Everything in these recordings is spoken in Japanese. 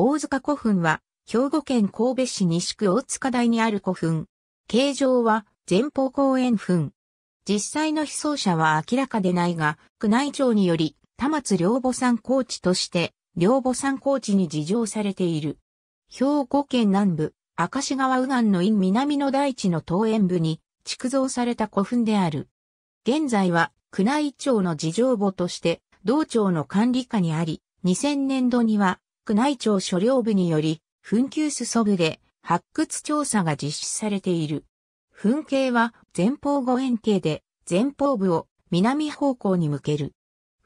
大塚古墳は、兵庫県神戸市西区大塚台にある古墳。形状は、前方公園墳。実際の被葬者は明らかでないが、宮内庁により、田松良母山高地として、良母山高地に事情されている。兵庫県南部、明石川右岸の院南の大地の東園部に、築造された古墳である。現在は、宮内庁の事情簿として、道庁の管理下にあり、2000年度には、宮内庁所領部により、紛糾すそぶで発掘調査が実施されている。紛景は前方後円形で、前方部を南方向に向ける。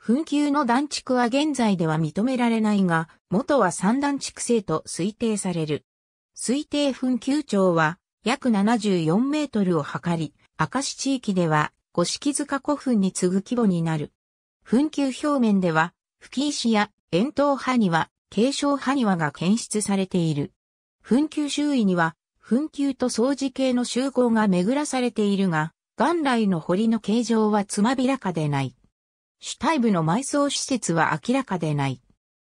紛糾の断築は現在では認められないが、元は三断築制と推定される。推定紛糾長は約74メートルを測り、明石地域では五色塚古墳に次ぐ規模になる。紛糾表面では、吹石や円筒派には継承埴輪が検出されている。墳丘周囲には、墳丘と掃除系の集合が巡らされているが、元来の堀の形状はつまびらかでない。主体部の埋葬施設は明らかでない。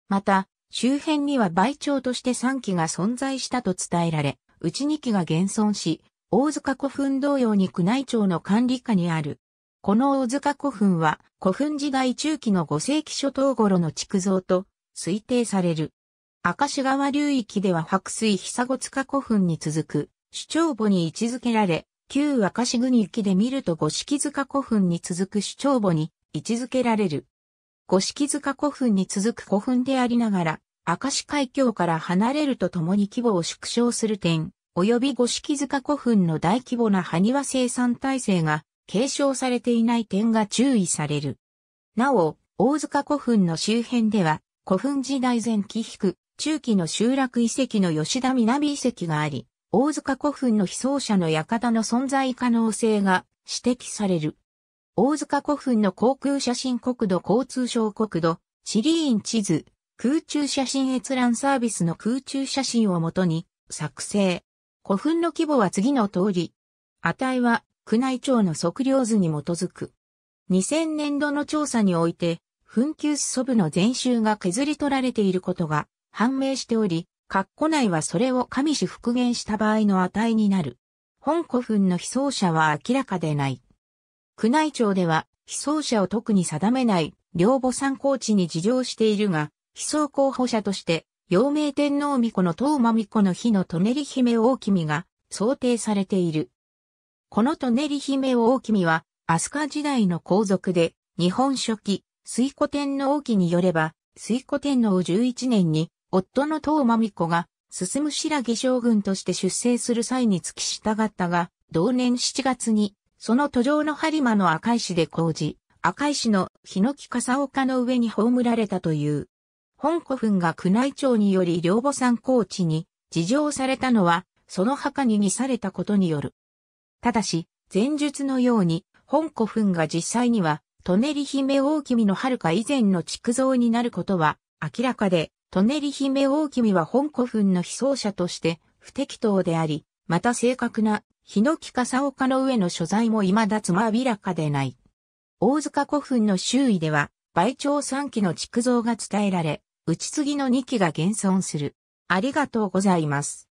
また、周辺には倍長として3基が存在したと伝えられ、うち2基が現存し、大塚古墳同様に宮内庁の管理下にある。この大塚古墳は古墳時代中期の5世紀初頭頃の築造と推定される。明石川流域では白水久塚古墳に続く、主張墓に位置づけられ、旧明石郡域で見ると五色塚古墳に続く主張墓に位置づけられる。五色塚古墳に続く古墳でありながら、明石海峡から離れるとともに規模を縮小する点、及び五色塚古墳の大規模な埴輪生産体制が継承されていない点が注意される。なお、大塚古墳の周辺では、古墳時代前期低く、中期の集落遺跡の吉田南遺跡があり、大塚古墳の被葬者の館の存在可能性が指摘される。大塚古墳の航空写真国土交通省国土、地理院地図、空中写真閲覧サービスの空中写真をもとに作成。古墳の規模は次の通り。値は宮内庁の測量図に基づく。2000年度の調査において、紛糾祖部の全集が削り取られていることが判明しており、括弧内はそれを神味復元した場合の値になる。本古墳の被葬者は明らかでない。宮内庁では被葬者を特に定めない両母参考地に事情しているが、被葬候補者として、陽明天皇巫女の東間巫女の日の舎人姫大君が想定されている。この舎人姫大君は、飛鳥時代の皇族で、日本書紀、水古天皇記によれば、水古天皇11年に、夫の東真美子が、進む白木将軍として出征する際に付き従ったが、同年7月に、その途上の播磨の赤石で工事、赤石の檜笠丘の上に葬られたという。本古墳が宮内庁により両母山高地に、事情されたのは、その墓に似されたことによる。ただし、前述のように、本古墳が実際には、トネリ姫大君の遥か以前の築造になることは明らかで、トネリ姫大君は本古墳の被葬者として不適当であり、また正確なヒノキ笠岡の上の所在も未だつまびらかでない。大塚古墳の周囲では、倍長3期の築造が伝えられ、打ち継ぎの2期が現存する。ありがとうございます。